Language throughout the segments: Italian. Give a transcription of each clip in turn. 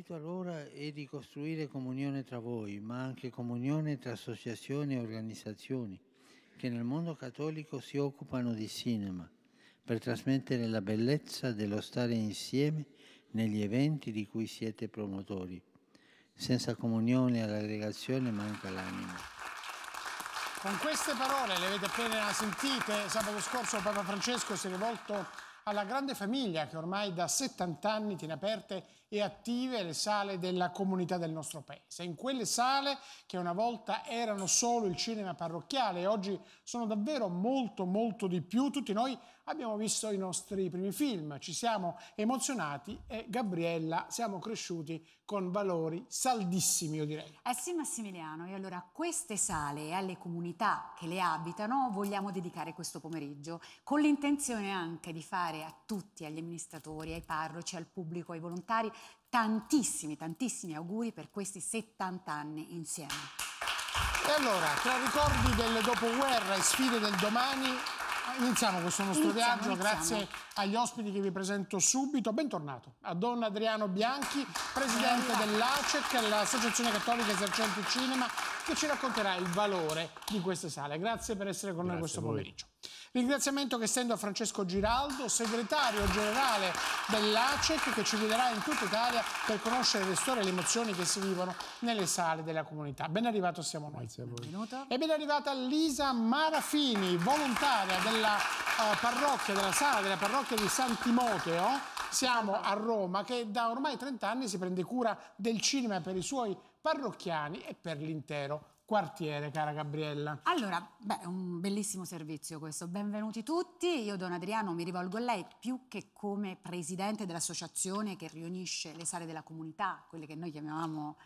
invito allora è di costruire comunione tra voi, ma anche comunione tra associazioni e organizzazioni che nel mondo cattolico si occupano di cinema per trasmettere la bellezza dello stare insieme negli eventi di cui siete promotori. Senza comunione all'aggregazione manca l'anima. Con queste parole, le avete appena sentite, sabato scorso Papa Francesco si è rivolto alla grande famiglia che ormai da 70 anni tiene aperte e attive le sale della comunità del nostro paese. In quelle sale che una volta erano solo il cinema parrocchiale e oggi sono davvero molto molto di più, tutti noi abbiamo visto i nostri primi film, ci siamo emozionati e Gabriella siamo cresciuti con valori saldissimi io direi. Eh sì Massimiliano e allora a queste sale e alle comunità che le abitano vogliamo dedicare questo pomeriggio con l'intenzione anche di fare a tutti, agli amministratori, ai parroci, al pubblico, ai volontari tantissimi, tantissimi auguri per questi 70 anni insieme. E allora, tra ricordi del dopoguerra e sfide del domani, iniziamo questo nostro iniziamo, viaggio. Iniziamo. Grazie agli ospiti che vi presento subito. Bentornato a Don Adriano Bianchi, presidente dell'ACEC, l'Associazione Cattolica Esercente Cinema che ci racconterà il valore di queste sale. Grazie per essere con Grazie noi questo pomeriggio. Ringraziamento che stendo a Francesco Giraldo, segretario generale dell'ACEC, che ci guiderà in tutta Italia per conoscere le storie e le emozioni che si vivono nelle sale della comunità. Ben arrivato siamo noi. Grazie a voi. E ben arrivata Lisa Marafini, volontaria della uh, parrocchia, della sala della parrocchia di San Timoteo. Siamo a Roma, che da ormai 30 anni si prende cura del cinema per i suoi parrocchiani e per l'intero quartiere, cara Gabriella. Allora, beh, un bellissimo servizio questo. Benvenuti tutti. Io, Don Adriano, mi rivolgo a lei più che come presidente dell'associazione che riunisce le sale della comunità, quelle che noi chiamavamo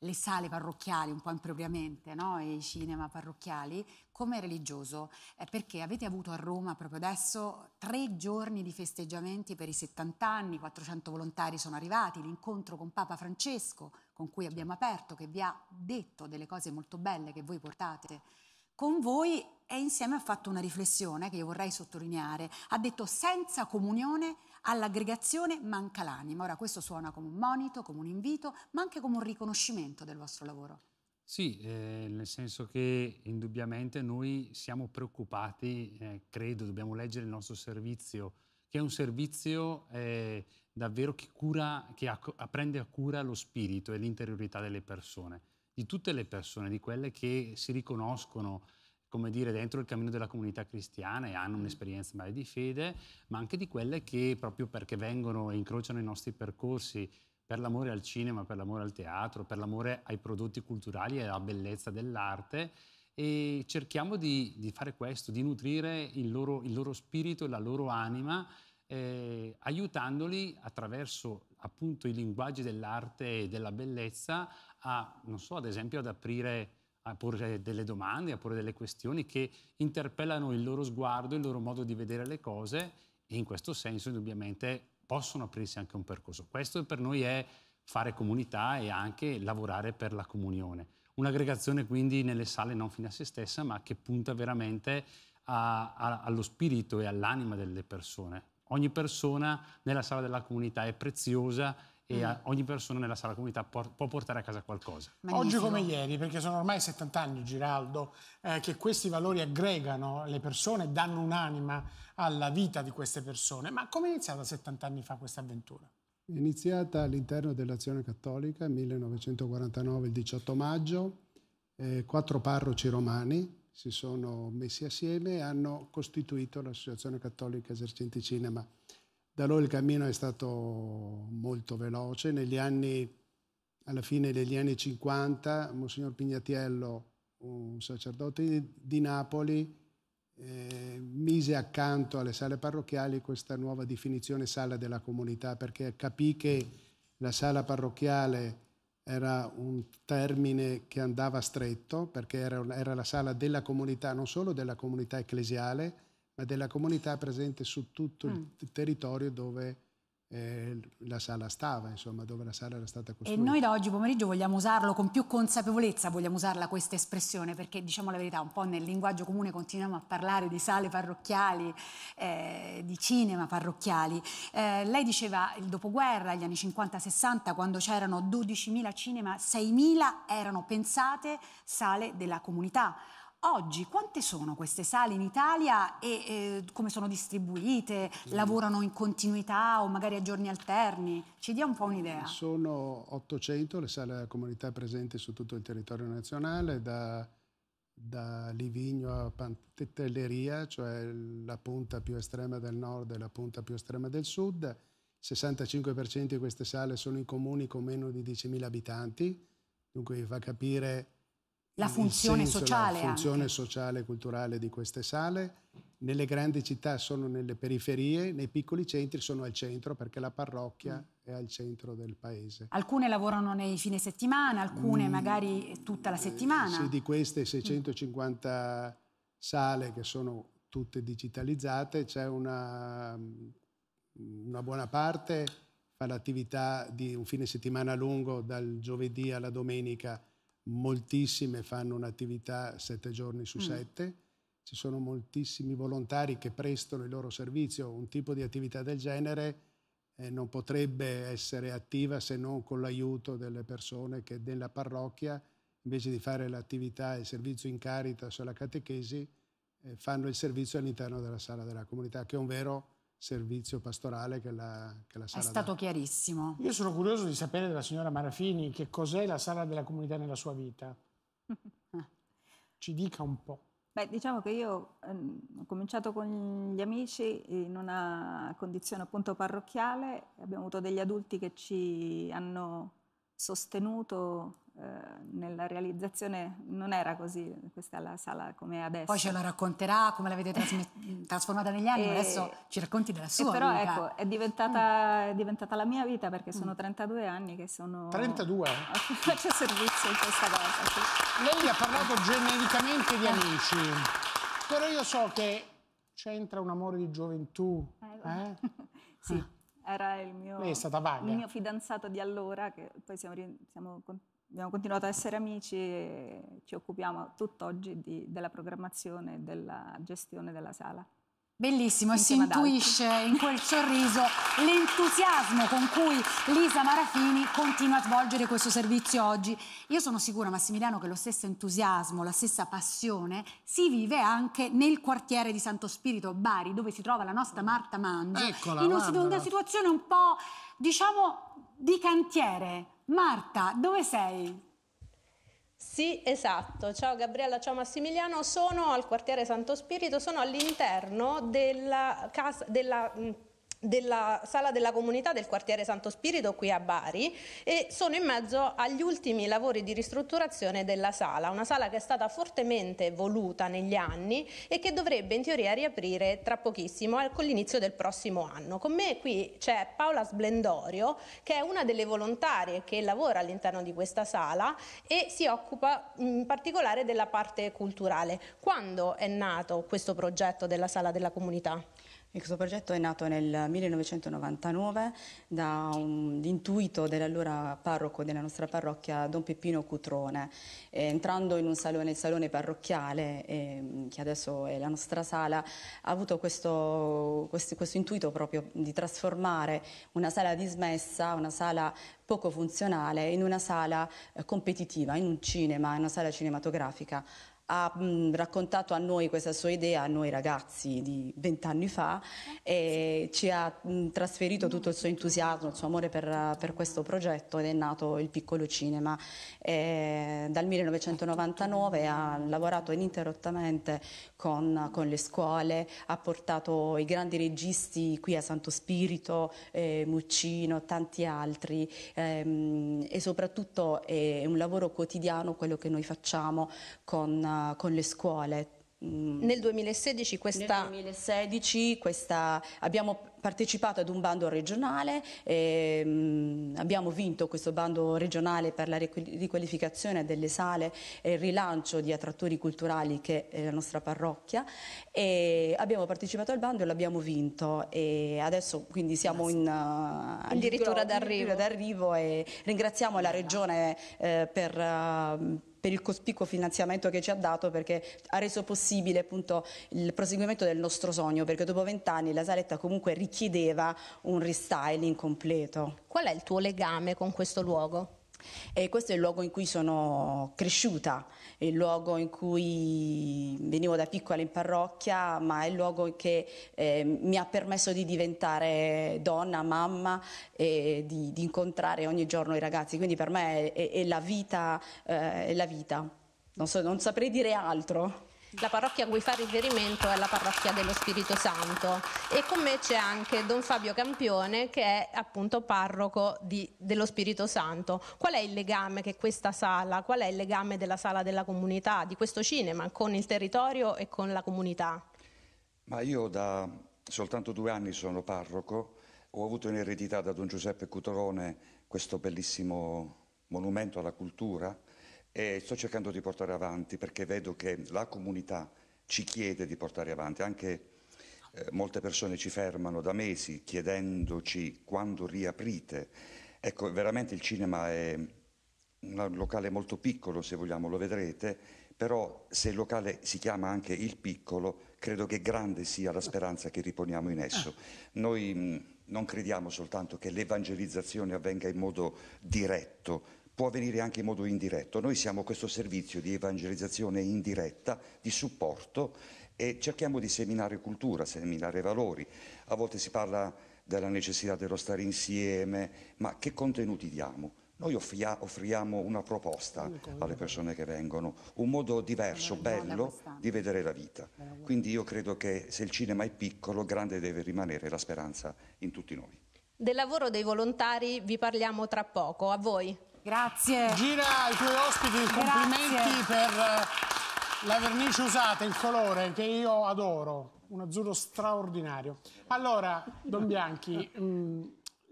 le sale parrocchiali, un po' impropriamente, no? i cinema parrocchiali, come religioso, eh, perché avete avuto a Roma proprio adesso tre giorni di festeggiamenti per i 70 anni, 400 volontari sono arrivati, l'incontro con Papa Francesco, con cui abbiamo aperto, che vi ha detto delle cose molto belle che voi portate con voi e insieme ha fatto una riflessione che io vorrei sottolineare. Ha detto senza comunione all'aggregazione manca l'anima. Ora questo suona come un monito, come un invito, ma anche come un riconoscimento del vostro lavoro. Sì, eh, nel senso che indubbiamente noi siamo preoccupati, eh, credo, dobbiamo leggere il nostro servizio, che è un servizio eh, davvero che, cura, che acc- prende a cura lo spirito e l'interiorità delle persone, di tutte le persone, di quelle che si riconoscono come dire, dentro il cammino della comunità cristiana e hanno mm. un'esperienza magari di fede, ma anche di quelle che proprio perché vengono e incrociano i nostri percorsi per l'amore al cinema, per l'amore al teatro, per l'amore ai prodotti culturali e alla bellezza dell'arte e cerchiamo di, di fare questo, di nutrire il loro, il loro spirito e la loro anima eh, aiutandoli attraverso appunto i linguaggi dell'arte e della bellezza a, non so, ad esempio ad aprire a porre delle domande, a porre delle questioni che interpellano il loro sguardo, il loro modo di vedere le cose e in questo senso indubbiamente possono aprirsi anche un percorso. Questo per noi è fare comunità e anche lavorare per la comunione. Un'aggregazione quindi nelle sale non fine a se stessa ma che punta veramente a, a, allo spirito e all'anima delle persone. Ogni persona nella sala della comunità è preziosa e mm. ogni persona nella sala comunità por- può portare a casa qualcosa. Magnifico. Oggi come ieri, perché sono ormai 70 anni, Giraldo, eh, che questi valori aggregano le persone, danno un'anima alla vita di queste persone. Ma come è iniziata 70 anni fa questa avventura? È iniziata all'interno dell'Azione Cattolica, 1949, il 18 maggio, eh, quattro parroci romani si sono messi assieme e hanno costituito l'Associazione Cattolica Esercenti Cinema. Da loro il cammino è stato molto veloce. Negli anni, alla fine degli anni 50, Monsignor Pignatiello, un sacerdote di Napoli, eh, mise accanto alle sale parrocchiali questa nuova definizione sala della comunità, perché capì che la sala parrocchiale era un termine che andava stretto perché era, era, la sala della comunità, non solo della comunità ecclesiale, ma della comunità presente su tutto mm. il territorio dove eh, la sala stava, insomma, dove la sala era stata costruita. E noi da oggi pomeriggio vogliamo usarlo con più consapevolezza, vogliamo usarla questa espressione, perché diciamo la verità, un po' nel linguaggio comune continuiamo a parlare di sale parrocchiali, eh, di cinema parrocchiali. Eh, lei diceva il dopoguerra, gli anni 50-60, quando c'erano 12.000 cinema, 6.000 erano pensate sale della comunità. Oggi quante sono queste sale in Italia e eh, come sono distribuite? Mm. Lavorano in continuità o magari a giorni alterni? Ci dia un po' un'idea. Sono 800 le sale della comunità presenti su tutto il territorio nazionale, da, da Livigno a Pantelleria, cioè la punta più estrema del nord e la punta più estrema del sud. 65% di queste sale sono in comuni con meno di 10.000 abitanti, dunque vi fa capire la funzione senso, sociale. La funzione anche. sociale e culturale di queste sale. Nelle grandi città sono nelle periferie, nei piccoli centri sono al centro perché la parrocchia mm. è al centro del paese. Alcune lavorano nei fine settimana, alcune mm. magari tutta la eh, settimana. Eh, sì, di queste 650 mm. sale che sono tutte digitalizzate, c'è una, una buona parte fa l'attività di un fine settimana lungo dal giovedì alla domenica moltissime fanno un'attività sette giorni su mm. sette, mm. ci sono moltissimi volontari che prestano il loro servizio, un tipo di attività del genere eh, non potrebbe essere attiva se non con l'aiuto delle persone che nella parrocchia, invece di fare l'attività e il servizio in Caritas sulla catechesi, eh, fanno il servizio all'interno della sala della comunità, che è un vero servizio pastorale che la, che la È stato dà. chiarissimo. Io sono curioso di sapere dalla signora Marafini che cos'è la sala della comunità nella sua vita. Ci dica un po'. Beh, diciamo che io eh, ho cominciato con gli amici in una condizione appunto parrocchiale, abbiamo avuto degli adulti che ci hanno sostenuto eh, nella realizzazione non era così, questa è la sala come è adesso. Poi ce la racconterà come l'avete trasformata negli anni, e, eh, adesso ci racconti della sua eh, però vita. ecco, è diventata, mm. è diventata, la mia vita perché sono 32 mm. anni che sono... 32? Faccio servizio in questa cosa. Sì. Lei ha parlato genericamente di amici, però io so che c'entra un amore di gioventù. Eh? sì. Era il mio, il mio fidanzato di allora, che poi siamo, siamo abbiamo continuato a essere amici e ci occupiamo tutt'oggi di, della programmazione e della gestione della sala. Bellissimo, e si intuisce in quel sorriso l'entusiasmo con cui Lisa Marafini continua a svolgere questo servizio oggi. Io sono sicura, Massimiliano, che lo stesso entusiasmo, la stessa passione si vive anche nel quartiere di Santo Spirito, Bari, dove si trova la nostra Marta Manzo, Eccola, in una situazione un po', diciamo, di cantiere Marta, dove sei? Sì, esatto. Ciao Gabriella, ciao Massimiliano. Sono al quartiere Santo Spirito, sono all'interno della casa della mm, della sala della comunità del quartiere Santo Spirito qui a Bari e sono in mezzo agli ultimi lavori di ristrutturazione della sala, una sala che è stata fortemente voluta negli anni e che dovrebbe in teoria riaprire tra pochissimo con l'inizio del prossimo anno. Con me qui c'è Paola Splendorio che è una delle volontarie che lavora all'interno di questa sala e si occupa in particolare della parte culturale. Quando è nato questo progetto della sala della comunità? questo progetto è nato nel 1999 da un intuito dell'allora parroco della nostra parrocchia, Don Peppino Cutrone. E eh, entrando in un salone, il salone parrocchiale, eh, che adesso è la nostra sala, ha avuto questo, questo, questo intuito proprio di trasformare una sala dismessa, una sala poco funzionale, in una sala eh, competitiva, in un cinema, in una sala cinematografica ha mh, raccontato a noi questa sua idea, a noi ragazzi di vent'anni fa, e ci ha mh, trasferito tutto il suo entusiasmo, il suo amore per, per questo progetto ed è nato il piccolo cinema. E, dal 1999 ha lavorato ininterrottamente con, con, le scuole, ha portato i grandi registi qui a Santo Spirito, eh, Muccino, tanti altri ehm, e soprattutto è un lavoro quotidiano quello che noi facciamo con con, le scuole. Mm. Nel 2016, questa... Nel 2016 questa, abbiamo partecipato ad un bando regionale, e, ehm, abbiamo vinto questo bando regionale per la riqualificazione delle sale e il rilancio di attrattori culturali che è la nostra parrocchia e abbiamo partecipato al bando e l'abbiamo vinto e adesso quindi siamo in, uh, addirittura d'arrivo e ringraziamo la regione eh, per... Uh, per il cospicuo finanziamento che ci ha dato perché ha reso possibile appunto il proseguimento del nostro sogno perché dopo vent'anni la saletta comunque richiedeva un restyling completo. Qual è il tuo legame con questo luogo? E questo è il luogo in cui sono cresciuta, è il luogo in cui venivo da piccola in parrocchia, ma è il luogo che eh, mi ha permesso di diventare donna, mamma e di, di, incontrare ogni giorno i ragazzi. Quindi per me è, è, è la vita, eh, è la vita. Non, so, non saprei dire altro la parrocchia a cui fa riferimento è la parrocchia dello Spirito Santo e con me c'è anche Don Fabio Campione che è appunto parroco di, dello Spirito Santo. Qual è il legame che questa sala, qual è il legame della sala della comunità, di questo cinema con il territorio e con la comunità? Ma io da soltanto due anni sono parroco, ho avuto in eredità da Don Giuseppe Cutorone questo bellissimo monumento alla cultura e sto cercando di portare avanti perché vedo che la comunità ci chiede di portare avanti, anche eh, molte persone ci fermano da mesi chiedendoci quando riaprite. Ecco, veramente il cinema è un locale molto piccolo, se vogliamo, lo vedrete, però se il locale si chiama anche il piccolo, credo che grande sia la speranza che riponiamo in esso. Noi mh, mm, non crediamo soltanto che l'evangelizzazione avvenga in modo diretto, può avvenire anche in modo indiretto. Noi siamo questo servizio di evangelizzazione indiretta, di supporto e cerchiamo di seminare cultura, seminare valori. A volte si parla della necessità dello stare insieme, ma che contenuti diamo? Noi offriamo una proposta alle persone che vengono, un modo diverso, bello di vedere la vita. Quindi io credo che se il cinema è piccolo, grande deve rimanere la speranza in tutti noi. Del lavoro dei volontari vi parliamo tra poco, a voi. Grazie. Gira ai tuoi ospiti i complimenti per eh, la vernice usata, il colore che io adoro, un azzurro straordinario. Allora, Don Bianchi, mm,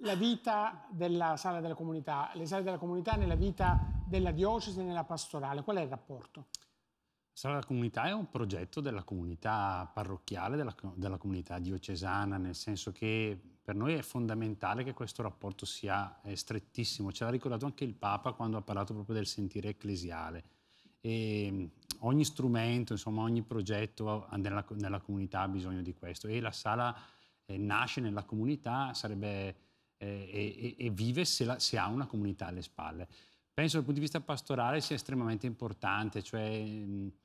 la vita della sala della comunità, le sale della comunità nella vita della diocesi e nella pastorale, qual è il rapporto? Sala della Comunità è un progetto della comunità parrocchiale, della, della, comunità diocesana, nel senso che per noi è fondamentale che questo rapporto sia strettissimo. Ce l'ha ricordato anche il Papa quando ha parlato proprio del sentire ecclesiale. E ehm, ogni strumento, insomma, ogni progetto nella, nella comunità ha bisogno di questo. E la sala eh, nasce nella comunità sarebbe, eh, e, e, vive se, la, se ha una comunità alle spalle penso dal punto di vista pastorale sia estremamente importante, cioè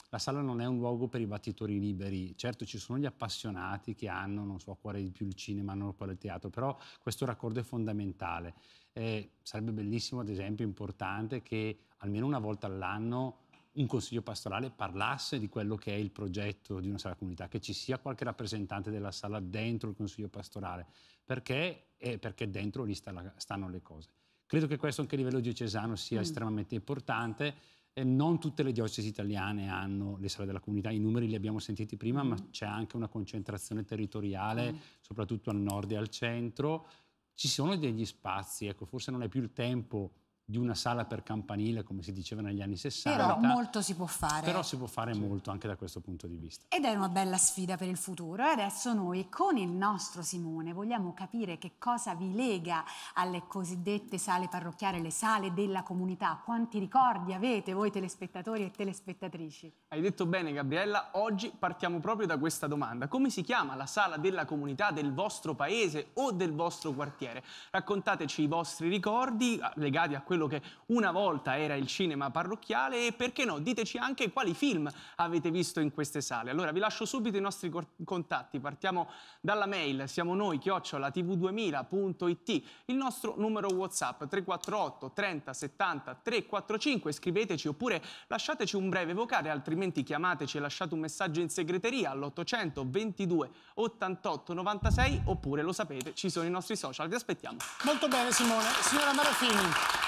la sala non è un luogo per i battitori liberi, certo ci sono gli appassionati che hanno, non so, a cuore di più il cinema, non a cuore il teatro, però questo raccordo è fondamentale. Eh, sarebbe bellissimo, ad esempio, importante che almeno una volta all'anno un consiglio pastorale parlasse di quello che è il progetto di una sala comunità, che ci sia qualche rappresentante della sala dentro il consiglio pastorale, perché, eh, perché dentro lì stanno le cose. Credo che questo anche a livello diocesano sia mm. estremamente importante. Eh, non tutte le diocesi italiane hanno le sale della comunità, i numeri li abbiamo sentiti prima, mm. ma c'è anche una concentrazione territoriale, mm. soprattutto al nord e al centro. Ci sono degli spazi, ecco, forse non è più il tempo di una sala per campanile, come si diceva negli anni 60. Però molto si può fare. Però si può fare sì. molto anche da questo punto di vista. Ed è una bella sfida per il futuro. E adesso noi con il nostro Simone vogliamo capire che cosa vi lega alle cosiddette sale parrocchiare, le sale della comunità. Quanti ricordi avete voi telespettatori e telespettatrici? Hai detto bene Gabriella, oggi partiamo proprio da questa domanda. Come si chiama la sala della comunità del vostro paese o del vostro quartiere? Raccontateci i vostri ricordi legati a quello quello che una volta era il cinema parrocchiale e perché no, diteci anche quali film avete visto in queste sale. Allora vi lascio subito i nostri contatti, partiamo dalla mail, siamo noi, chiocciola tv2000.it, il nostro numero WhatsApp 348 30 70 345, scriveteci oppure lasciateci un breve vocale, altrimenti chiamateci e lasciate un messaggio in segreteria all'800 22 88 96 oppure lo sapete, ci sono i nostri social, vi aspettiamo. Molto bene Simone, signora Marafini.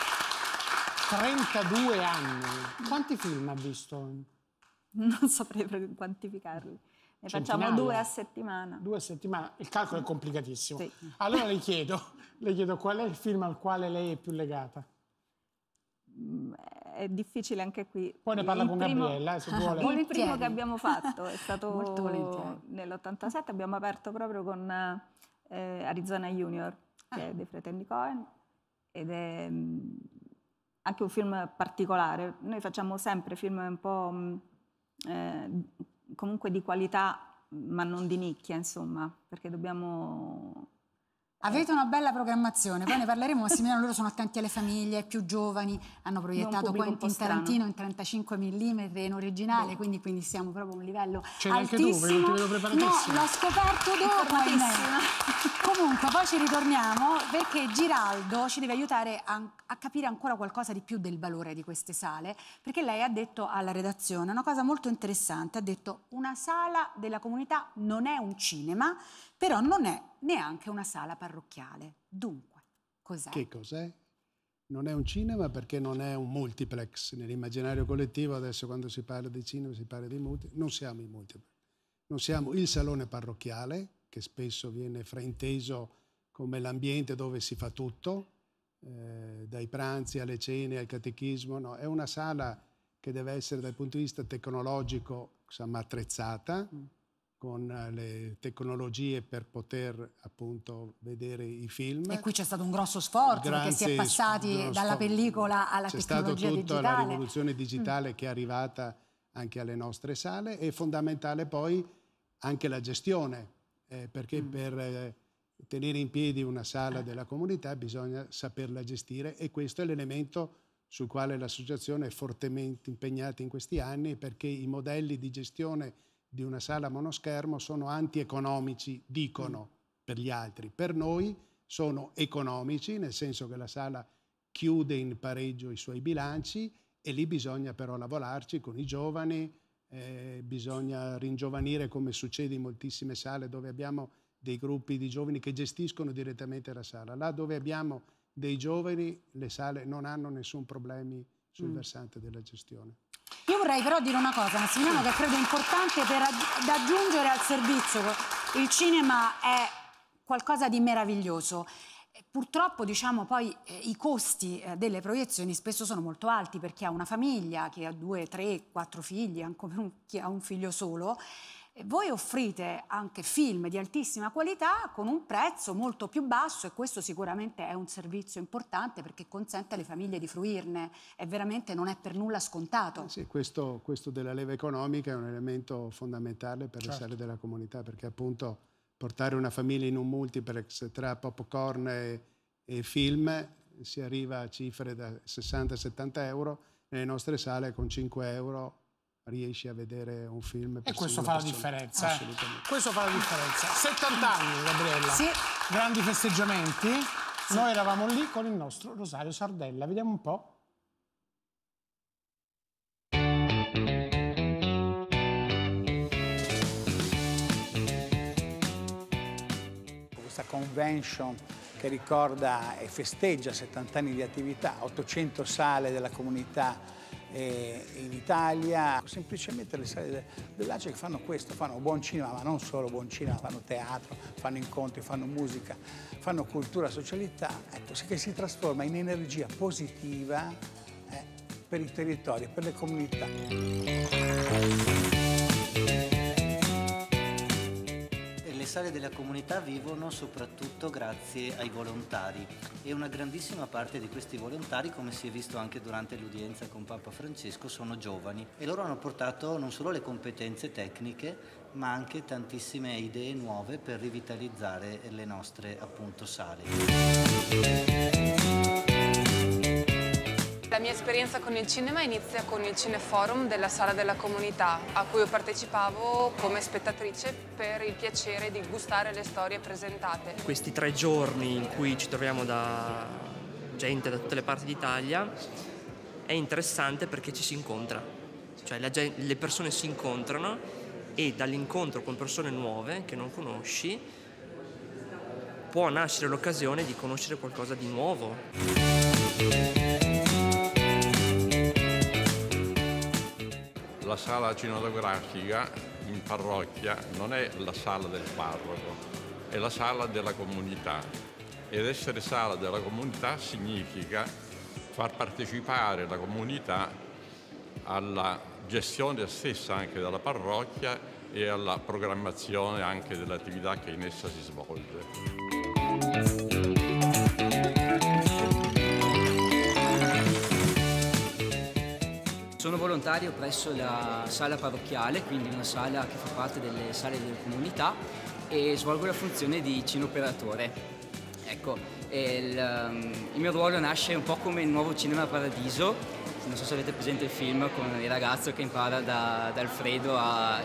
32 anni. Quanti film ha visto? Non saprei proprio quantificarli. Ne Centinaia. facciamo due a settimana. Due a settimana, il calcolo è complicatissimo. Sì. Allora le chiedo, le chiedo qual è il film al quale lei è più legata? Mm, è difficile anche qui. Poi ne parla il con primo... Gabriella, eh, se ah, vuole. Il primo che abbiamo fatto è stato Molto nell'87, abbiamo aperto proprio con eh, Arizona Junior, che ah. è dei fratelli Cohen, ed è mm, anche un film particolare. Noi facciamo sempre film un po' mm, eh, comunque di qualità, ma non di nicchia, insomma, perché dobbiamo Avete una bella programmazione, poi ne parleremo, Massimiliano, loro sono attenti alle famiglie, più giovani, hanno proiettato Quentin Tarantino in 35 mm in originale, boh. quindi, quindi, siamo proprio a un livello Ce altissimo. anche tu, perché non ti vedo No, l'ho scoperto dopo, Comunque, poi ci ritorniamo perché Giraldo ci deve aiutare a, a capire ancora qualcosa di più del valore di queste sale, perché lei ha detto alla redazione una cosa molto interessante, ha detto una sala della comunità non è un cinema, però non è neanche una sala parrocchiale. Dunque, cos'è? Che cos'è? Non è un cinema perché non è un multiplex. Nell'immaginario collettivo adesso quando si parla di cinema si parla di multiplex. Non siamo i multiplex. Non siamo il salone parrocchiale, che spesso viene frainteso come l'ambiente dove si fa tutto, eh, dai pranzi alle cene al catechismo. No, è una sala che deve essere dal punto di vista tecnologico insomma, attrezzata. Mm con eh, le tecnologie per poter appunto vedere i film. E qui c'è stato un grosso sforzo Grazie, perché si è passati dalla pellicola alla tecnologia digitale. C'è stata tutta la rivoluzione mm. digitale mm. che è arrivata anche alle nostre sale e fondamentale poi anche la gestione, eh, perché mm. per eh, tenere in piedi una sala eh. della comunità bisogna saperla gestire e questo è l'elemento sul quale l'associazione è fortemente impegnata in questi anni perché i modelli di gestione di una sala monoschermo sono antieconomici, dicono mm. per gli altri. Per noi sono economici, nel senso che la sala chiude in pareggio i suoi bilanci e lì bisogna però lavorarci con i giovani, eh, bisogna ringiovanire come succede in moltissime sale dove abbiamo dei gruppi di giovani che gestiscono direttamente la sala. Là dove abbiamo dei giovani le sale non hanno nessun problema sul mm. versante della gestione. Io vorrei però dire una cosa, Massimiliano, che credo importante per aggiungere al servizio. Il cinema è qualcosa di meraviglioso. Purtroppo diciamo poi eh, i costi eh, delle proiezioni spesso sono molto alti per chi ha una famiglia, che ha due, tre, quattro figli, anche per chi ha un figlio solo. Voi offrite anche film di altissima qualità con un prezzo molto più basso e questo sicuramente è un servizio importante perché consente alle famiglie di fruirne e veramente non è per nulla scontato. sì, questo, questo, della leva economica è un elemento fondamentale per certo. le sale della comunità perché appunto portare una famiglia in un multiplex tra popcorn e, e film si arriva a cifre da 60-70 euro, nelle nostre sale con 5 euro riesci a vedere un film. E eh. questo fa la differenza. Assolutamente. Eh. Questo fa la differenza. 70 anni, Gabriella. Sì. Grandi festeggiamenti. Sì. Noi eravamo lì con il nostro Rosario Sardella. Vediamo un po'. Questa convention che ricorda e festeggia 70 anni di attività, 800 sale della comunità in Italia. Semplicemente le sale dell'ACE che fanno questo, fanno buon cinema, ma non solo buon cinema, fanno teatro, fanno incontri, fanno musica, fanno cultura, socialità, ecco, che si trasforma in energia positiva eh, per i territori, per le comunità. sale della comunità vivono soprattutto grazie ai volontari e una grandissima parte di questi volontari, come si è visto anche durante l'udienza con Papa Francesco, sono giovani e loro hanno portato non solo le competenze tecniche ma anche tantissime idee nuove per rivitalizzare le nostre appunto sale. La mia esperienza con il cinema inizia con il Cineforum della Sala della Comunità, a cui partecipavo come spettatrice per il piacere di gustare le storie presentate. Questi tre giorni in cui ci troviamo da gente da tutte le parti d'Italia è interessante perché ci si incontra, cioè gente, le persone si incontrano e dall'incontro con persone nuove che non conosci può nascere l'occasione di conoscere qualcosa di nuovo. la sala cinematografica in parrocchia non è la sala del parroco, è la sala della comunità. Ed essere sala della comunità significa far partecipare la comunità alla gestione stessa anche della parrocchia e alla programmazione anche dell'attività che in essa si svolge. Sono volontario presso la sala parrocchiale, quindi una sala che fa parte delle sale della comunità e svolgo la funzione di cineoperatore. Ecco, il, ehm, il mio ruolo nasce un po' come il nuovo Cinema Paradiso non so se avete presente il film con il ragazzo che impara da, da Alfredo a,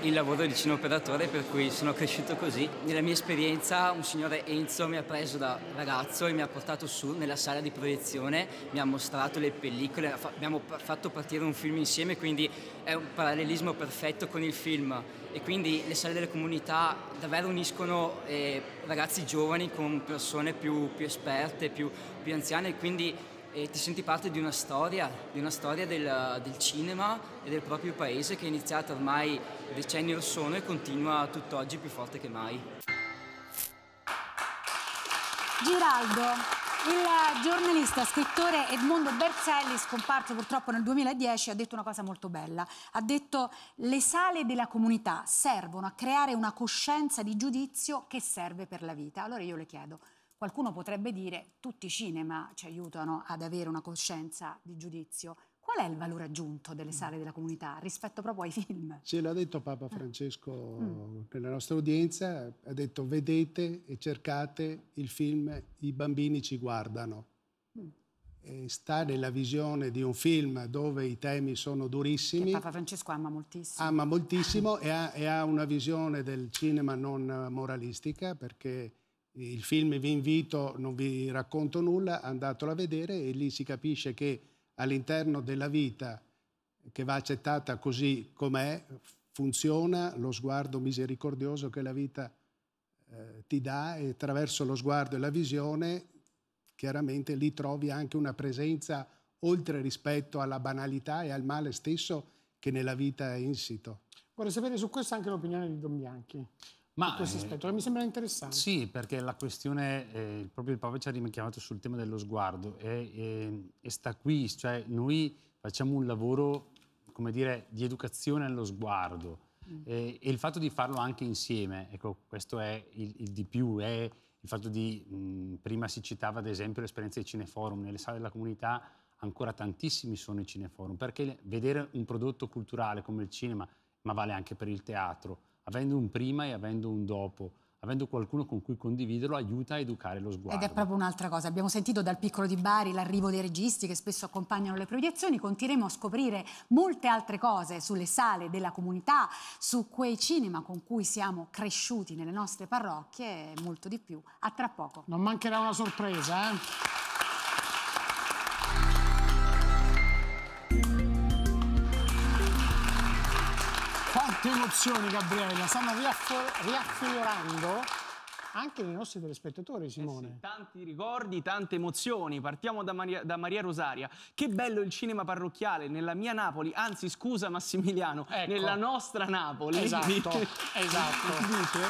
il lavoro di cineoperatore per cui sono cresciuto così. Nella mia esperienza un signore Enzo mi ha preso da ragazzo e mi ha portato su nella sala di proiezione, mi ha mostrato le pellicole, abbiamo fatto partire un film insieme, quindi è un parallelismo perfetto con il film e quindi le sale delle comunità davvero uniscono eh, ragazzi giovani con persone più, più esperte, più, più anziane, quindi e ti senti parte di una storia, di una storia del, del, cinema e del proprio paese che è iniziata ormai decenni or sono e continua tutt'oggi più forte che mai. Giraldo. Il giornalista, scrittore Edmondo Berselli, scomparso purtroppo nel 2010, ha detto una cosa molto bella. Ha detto le sale della comunità servono a creare una coscienza di giudizio che serve per la vita. Allora io le chiedo, Qualcuno potrebbe dire tutti i cinema ci aiutano ad avere una coscienza di giudizio. Qual è il valore aggiunto delle sale della comunità rispetto proprio ai film? Ce l'ha detto Papa ah. Francesco mm. nella nostra udienza, ha detto vedete e cercate il film I bambini ci guardano. Mm. E sta nella visione di un film dove i temi sono durissimi. Che Papa Francesco ama moltissimo. Ama moltissimo e, ha, e ha, una visione del cinema non moralistica perché il film vi invito, non vi racconto nulla, andatelo a vedere e lì si capisce che all'interno della vita che va accettata così com'è, funziona lo sguardo misericordioso che la vita eh, ti dà e attraverso lo sguardo e la visione chiaramente lì trovi anche una presenza oltre rispetto alla banalità e al male stesso che nella vita è insito. Vorrei sapere su questo anche l'opinione di Don Bianchi. Ma, questo aspetto, eh, mi sembra interessante. Sì, perché la questione, eh, proprio il Papa ci ha richiamato sul tema dello sguardo e, e, e sta qui, cioè noi facciamo un lavoro, come dire, di educazione allo sguardo mm. e, eh, e, il fatto di farlo anche insieme, ecco, questo è il, il di più, è il fatto di, mh, prima si citava ad esempio l'esperienza di Cineforum, nelle sale della comunità ancora tantissimi sono i Cineforum, perché vedere un prodotto culturale come il cinema, ma vale anche per il teatro, avendo un prima e avendo un dopo, avendo qualcuno con cui condividerlo, aiuta a educare lo sguardo. Ed è proprio un'altra cosa. Abbiamo sentito dal piccolo di Bari l'arrivo dei registi che spesso accompagnano le proiezioni. Continueremo a scoprire molte altre cose sulle sale della comunità, su quei cinema con cui siamo cresciuti nelle nostre parrocchie e molto di più. A tra poco. Non mancherà una sorpresa, eh? emozioni, Gabriella, stanno riaffiorando anche nei nostri telespettatori, Simone. Eh sì, tanti ricordi, tante emozioni. Partiamo da Maria, da Maria, Rosaria. Che bello il cinema parrocchiale nella mia Napoli, anzi scusa Massimiliano, ecco. nella nostra Napoli. Esatto, esatto. Dice...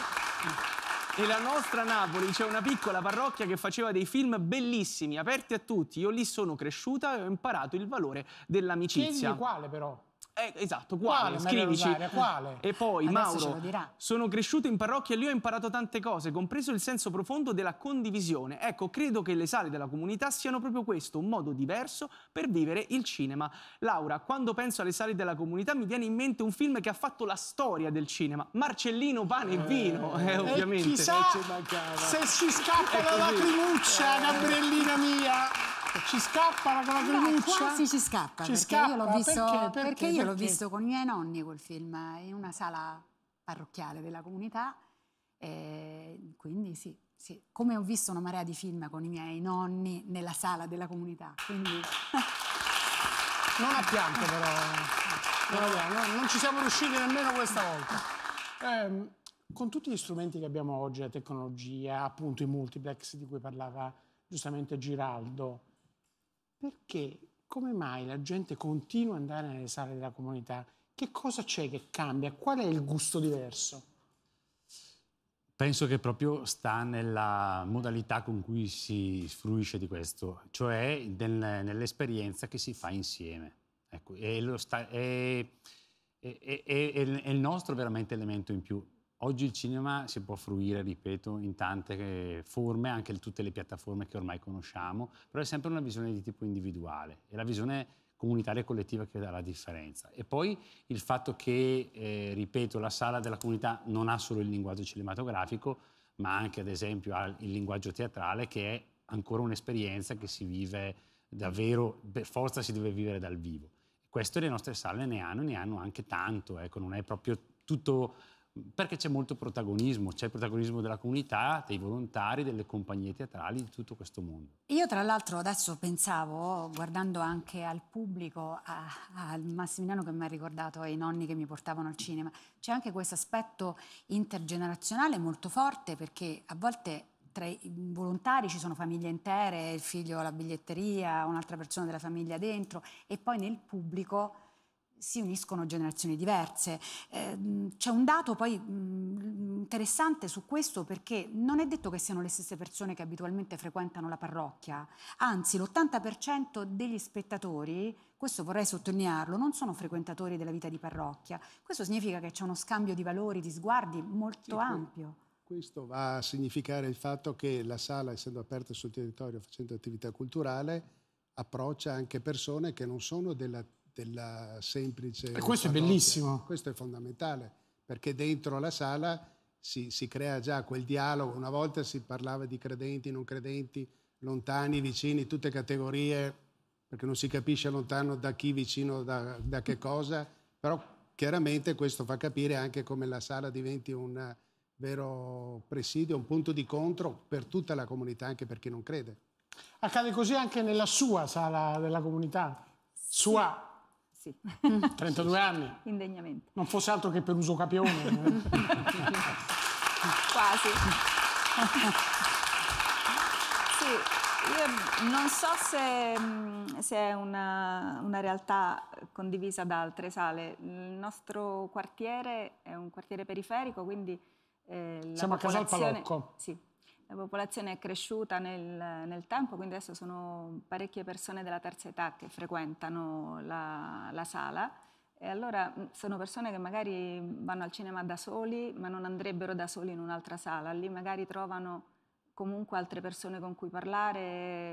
E la nostra Napoli c'è una piccola parrocchia che faceva dei film bellissimi, aperti a tutti. Io lì sono cresciuta e ho imparato il valore dell'amicizia. Chiedi quale però? Eh, esatto, quale? quale scrivici. Rosaria, quale? E poi, Adesso Mauro, sono cresciuto in parrocchia e lì ho imparato tante cose, compreso il senso profondo della condivisione. Ecco, credo che le sale della comunità siano proprio questo, un modo diverso per vivere il cinema. Laura, quando penso alle sale della comunità mi viene in mente un film che ha fatto la storia del cinema, Marcellino, Pane e eh, Vino, eh, ovviamente. E chissà eh, se ci scappa la lacrimuccia, Gabriellina mia! Ci scappano con la eh, greluccia? No, quasi ci scappa, ci perché, scappa. Io visto, perché? Perché? perché io l'ho visto con i miei nonni quel film, in una sala parrocchiale della comunità, eh, quindi sì, sì, come ho visto una marea di film con i miei nonni nella sala della comunità, quindi... Non a pianto però, no, non ci siamo riusciti nemmeno questa volta. Eh, con tutti gli strumenti che abbiamo oggi, la tecnologia, appunto i multiplex di cui parlava giustamente Giraldo, perché, come mai la gente continua ad andare nelle sale della comunità? Che cosa c'è che cambia? Qual è il gusto diverso? Penso che proprio sta nella modalità con cui si fruisce di questo, cioè nel, nell'esperienza che si fa insieme. Ecco, è, sta, è, è, è il nostro veramente elemento in più Oggi il cinema si può fruire, ripeto, in tante eh, forme, anche in tutte le piattaforme che ormai conosciamo, però è sempre una visione di tipo individuale è la visione comunitaria e collettiva che dà la differenza. E poi il fatto che, eh, ripeto, la sala della comunità non ha solo il linguaggio cinematografico, ma anche ad esempio ha il linguaggio teatrale che è ancora un'esperienza che si vive davvero, per forza si deve vivere dal vivo. Questo le nostre sale ne hanno, ne hanno anche tanto, ecco, non è proprio tutto perché c'è molto protagonismo, c'è il protagonismo della comunità, dei volontari, delle compagnie teatrali, di tutto questo mondo. Io tra l'altro adesso pensavo, guardando anche al pubblico, al Massimiliano che mi ha ricordato i nonni che mi portavano al cinema, c'è anche questo aspetto intergenerazionale molto forte perché a volte tra i volontari ci sono famiglie intere, il figlio alla biglietteria, un'altra persona della famiglia dentro e poi nel pubblico si uniscono generazioni diverse. Eh, c'è un dato poi mh, mm, interessante su questo perché non è detto che siano le stesse persone che abitualmente frequentano la parrocchia, anzi l'80% degli spettatori, questo vorrei sottolinearlo, non sono frequentatori della vita di parrocchia. Questo significa che c'è uno scambio di valori, di sguardi molto sì, ampio. Questo va a significare il fatto che la sala, essendo aperta sul territorio, facendo attività culturale, approccia anche persone che non sono della della semplice... E questo panotte. è bellissimo. Questo è fondamentale, perché dentro la sala si, si crea già quel dialogo. Una volta si parlava di credenti, non credenti, lontani, vicini, tutte categorie, perché non si capisce lontano da chi, vicino da, da che cosa, però chiaramente questo fa capire anche come la sala diventi un vero presidio, un punto di contro per tutta la comunità, anche per chi non crede. Accade così anche nella sua sala della comunità, sua sì. 32 anni? Indegnamente. Non fosse altro che per uso capione. Quasi. sì. Io non so se, mm, se è una, una, realtà condivisa da altre sale. Il nostro quartiere è un quartiere periferico, quindi eh, la Siamo a Casal Palocco. Sì, la popolazione è cresciuta nel, nel, tempo, quindi adesso sono parecchie persone della terza età che frequentano la, la sala. E allora sono persone che magari vanno al cinema da soli, ma non andrebbero da soli in un'altra sala. Lì magari trovano comunque altre persone con cui parlare,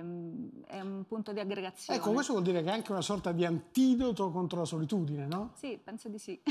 è un punto di aggregazione. Ecco, questo vuol dire che è anche una sorta di antidoto contro la solitudine, no? Sì, penso di sì.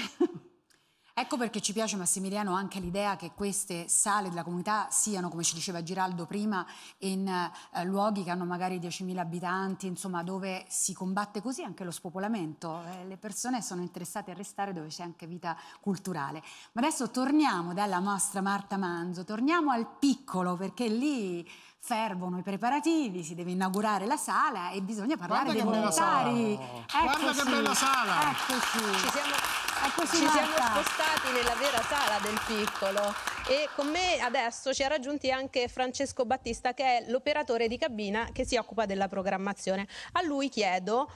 Ecco perché ci piace Massimiliano anche l'idea che queste sale della comunità siano, come ci diceva Giraldo prima, in eh, luoghi che hanno magari 10.000 abitanti, insomma dove si combatte così anche lo spopolamento. Eh, le persone sono interessate a restare dove c'è anche vita culturale. Ma adesso torniamo dalla nostra Marta Manzo, torniamo al piccolo perché lì fervono i preparativi, si deve inaugurare la sala e bisogna parlare Guarda dei volontari. Guarda che bella sala! Eccoci. Ci siamo... Ah, ci siamo spostati nella vera sala del piccolo e con me adesso ci ha raggiunti anche Francesco Battista che è l'operatore di cabina che si occupa della programmazione. A lui chiedo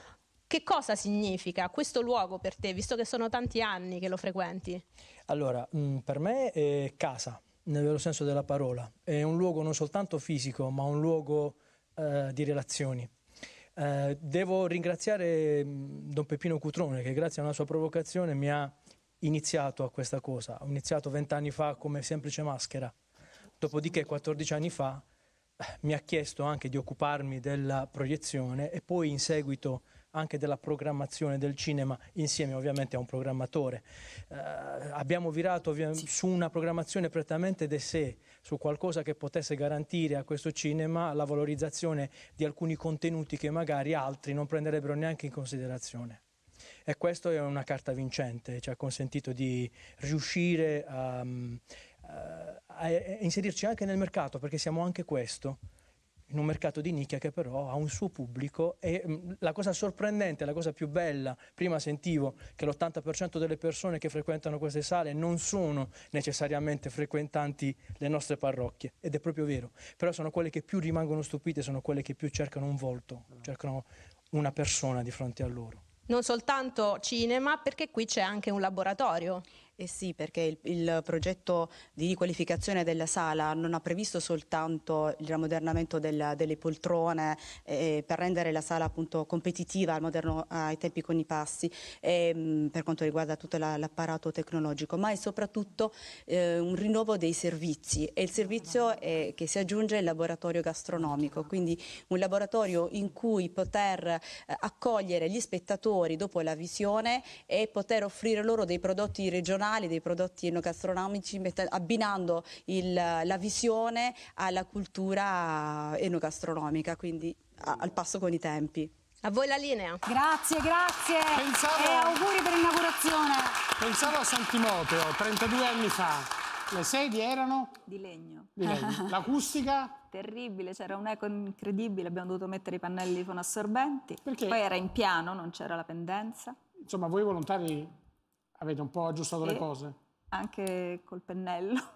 che cosa significa questo luogo per te, visto che sono tanti anni che lo frequenti? Allora, mm, per me è casa, nel vero senso della parola. È un luogo non soltanto fisico, ma un luogo eh, di relazioni. Eh, devo ringraziare mm, Don Peppino Cutrone che grazie a una sua provocazione mi ha iniziato a questa cosa. Ho iniziato vent'anni fa come semplice maschera, dopodiché 14 anni fa eh, mi ha chiesto anche di occuparmi della proiezione e poi in seguito anche della programmazione del cinema insieme ovviamente a un programmatore. Eh, abbiamo virato su una programmazione prettamente de sé, su qualcosa che potesse garantire a questo cinema la valorizzazione di alcuni contenuti che magari altri non prenderebbero neanche in considerazione. E questa è una carta vincente, ci ha consentito di riuscire a, a, mm, eh, a inserirci anche nel mercato, perché siamo anche questo in un mercato di nicchia che però ha un suo pubblico e mm, la cosa sorprendente, la cosa più bella, prima sentivo che l'80% delle persone che frequentano queste sale non sono necessariamente frequentanti le nostre parrocchie ed è proprio vero, però sono quelle che più rimangono stupite, sono quelle che più cercano un volto, cercano una persona di fronte a loro. Non soltanto cinema, perché qui c'è anche un laboratorio. Eh sì, perché il, il, progetto di riqualificazione della sala non ha previsto soltanto il ramodernamento del, delle poltrone eh, per rendere la sala appunto competitiva al moderno, ai tempi con i passi eh, per quanto riguarda tutto l'apparato tecnologico, ma è soprattutto eh, un rinnovo dei servizi e il servizio è, che si aggiunge è il laboratorio gastronomico, quindi un laboratorio in cui poter eh, accogliere gli spettatori dopo la visione e poter offrire loro dei prodotti regionali tradizionali, dei prodotti enogastronomici, abbinando il, la visione alla cultura enogastronomica, quindi a, al passo con i tempi. A voi la linea. Grazie, grazie. Pensavo... E auguri per l'inaugurazione. Pensavo a San Timoteo, 32 anni fa. Le sedie erano? Di legno. Di legno. L'acustica? Terribile, c'era un eco incredibile, abbiamo dovuto mettere i pannelli fonoassorbenti. Perché? Poi era in piano, non c'era la pendenza. Insomma, voi volontari Avete ah, un po' aggiustato e le cose? Anche col pennello.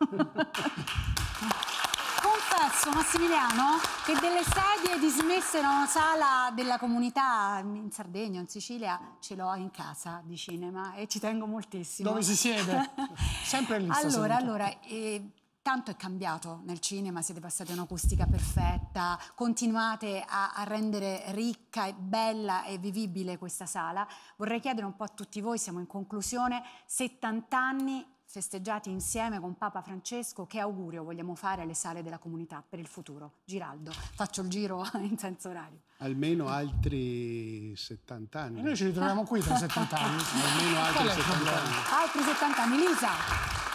Confesso, Massimiliano, che delle sedie dismesse da una sala della comunità in Sardegna, in Sicilia, ce l'ho in casa di cinema e ci tengo moltissimo. Dove si siede? Sempre lì. Allora, allora, eh, tanto è cambiato nel cinema, siete passati a un'acustica perfetta, continuate a, a, rendere ricca e bella e vivibile questa sala. Vorrei chiedere un po' a tutti voi, siamo in conclusione, 70 anni festeggiati insieme con Papa Francesco, che augurio vogliamo fare alle sale della comunità per il futuro? Giraldo, faccio il giro in senso orario. Almeno altri 70 anni. E noi ci ritroviamo qui tra 70 anni. Almeno altri 70 anni. Altri 70 anni, Lisa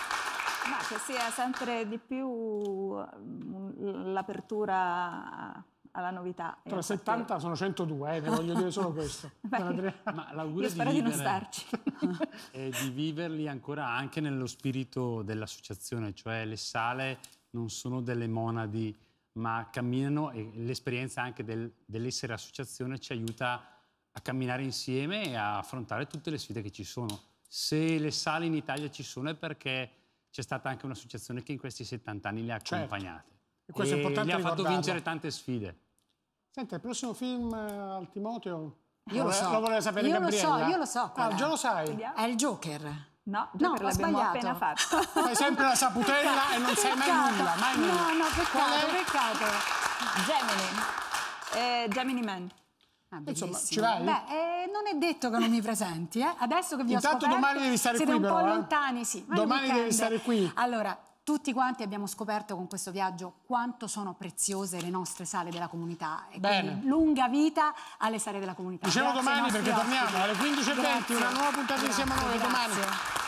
cioè sia sempre di più mm, l'apertura alla novità. Tra 70 sono 102, eh, voglio dire solo questo. Beh, ma l'augurio io spero di, di non starci. è di viverli ancora anche nello spirito dell'associazione, cioè le sale non sono delle monadi, ma camminano e l'esperienza anche del, dell'essere associazione ci aiuta a camminare insieme e a affrontare tutte le sfide che ci sono. Se le sale in Italia ci sono è perché c'è stata anche un'associazione che in questi 70 anni le ha certo. accompagnate. Certo. E questo e è importante. Le ha fatto vincere tante sfide. Senta, il prossimo film eh, al Timoteo? Io lo, so. Lo voleva sapere io Gabriella? Lo so, io lo so. Ah, già lo sai. È il Joker. No, no l'abbiamo appena fatto. Fai sempre la saputella e non sai mai nulla, mai nulla. No, no, peccato, peccato. Gemini. Eh, Gemini Man. Ah, Insomma, ci vai? Beh, eh, non è detto che non mi presenti, eh? Adesso che vi Intanto ho scoperto, domani devi stare siete qui, un però, po' eh? lontani, sì. domani devi stare qui. Allora, tutti quanti abbiamo scoperto con questo viaggio quanto sono preziose le nostre sale della comunità. E Bene. lunga vita alle sale della comunità. Dicevo domani perché ospiti. torniamo alle 15.20, una nuova puntata grazie, insieme a noi grazie. domani.